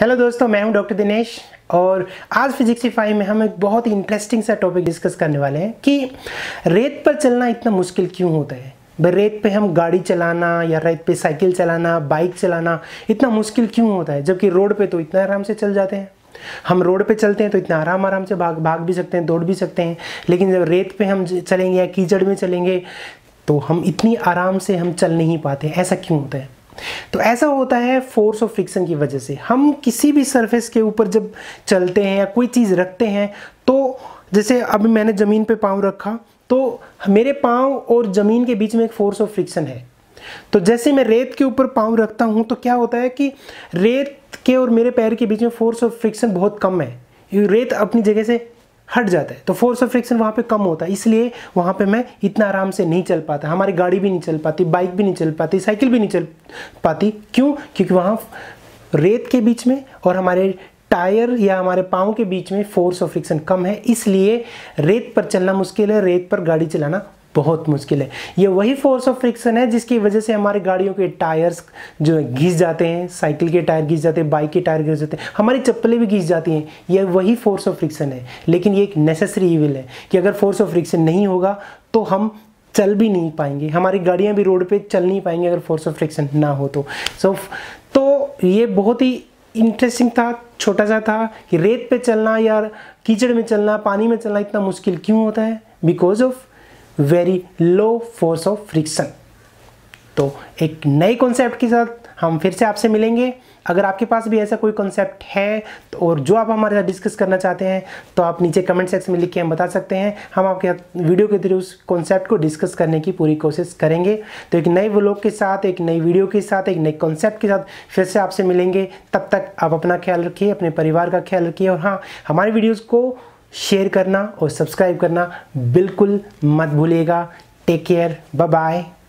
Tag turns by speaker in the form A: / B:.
A: hello दोस्तों मैं हूं डॉक्टर दिनेश और आज फाइव में हम एक बहुत ही इंटरेस्टिंग सा टॉपिक डिस्कस करने वाले हैं कि रेत पर चलना इतना मुश्किल क्यों होता है भाई रेत पे हम गाड़ी चलाना या रेत पे साइकिल चलाना बाइक चलाना इतना मुश्किल क्यों होता है जबकि रोड पे तो इतना आराम से चल जाते हैं हम रोड पे चलते हैं तो इतना आराम आराम से भाग भाग भी सकते हैं दौड़ भी सकते हैं लेकिन जब रेत पे हम चलेंगे या कीचड़ में चलेंगे तो हम इतनी आराम से हम चल नहीं पाते ऐसा क्यों होता है तो ऐसा होता है फोर्स ऑफ फ्रिक्शन की वजह से हम किसी भी सरफेस के ऊपर जब चलते हैं या कोई चीज़ रखते हैं तो जैसे अभी मैंने ज़मीन पे पाँव रखा तो मेरे पाँव और ज़मीन के बीच में एक फोर्स ऑफ फ्रिक्शन है तो जैसे मैं रेत के ऊपर पाँव रखता हूँ तो क्या होता है कि रेत के और मेरे पैर के बीच में फोर्स ऑफ फ्रिक्शन बहुत कम है रेत अपनी जगह से हट जाता है तो फोर्स ऑफ फ्रिक्शन वहाँ पे कम होता है इसलिए वहाँ पे मैं इतना आराम से नहीं चल पाता हमारी गाड़ी भी नहीं चल पाती बाइक भी नहीं चल पाती साइकिल भी नहीं चल पाती क्यों क्योंकि वहाँ रेत के बीच में और हमारे टायर या हमारे पाँव के बीच में फोर्स ऑफ फ्रिक्शन कम है इसलिए रेत पर चलना मुश्किल है रेत पर गाड़ी चलाना बहुत मुश्किल है ये वही फोर्स ऑफ फ्रिक्शन है जिसकी वजह से हमारे गाड़ियों के टायर्स जो घिस जाते हैं साइकिल के टायर घिस जाते हैं बाइक के टायर घिस जाते हैं हमारी चप्पलें भी घिस जाती हैं यह वही फोर्स ऑफ फ्रिक्शन है लेकिन ये एक नेसेसरी इविल है कि अगर फोर्स ऑफ फ्रिक्शन नहीं होगा तो हम चल भी नहीं पाएंगे हमारी गाड़ियाँ भी रोड पर चल नहीं पाएंगे अगर फोर्स ऑफ फ्रिक्शन ना हो तो सो so, तो ये बहुत ही इंटरेस्टिंग था छोटा सा था कि रेत पे चलना या कीचड़ में चलना पानी में चलना इतना मुश्किल क्यों होता है because of very low force of friction तो एक नए कॉन्सेप्ट के साथ हम फिर से आपसे मिलेंगे अगर आपके पास भी ऐसा कोई कॉन्सेप्ट है तो और जो आप हमारे साथ डिस्कस करना चाहते हैं तो आप नीचे कमेंट सेक्शन में लिख के हम बता सकते हैं हम आपके वीडियो के थ्रू उस कॉन्सेप्ट को डिस्कस करने की पूरी कोशिश करेंगे तो एक नए व्लॉग के साथ एक नई वीडियो के साथ एक नए कॉन्सेप्ट के साथ फिर से आपसे मिलेंगे तब तक आप अपना ख्याल रखिए अपने परिवार का ख्याल रखिए और हाँ हमारे वीडियोज़ को शेयर करना और सब्सक्राइब करना बिल्कुल मत भूलिएगा टेक केयर बाय बाय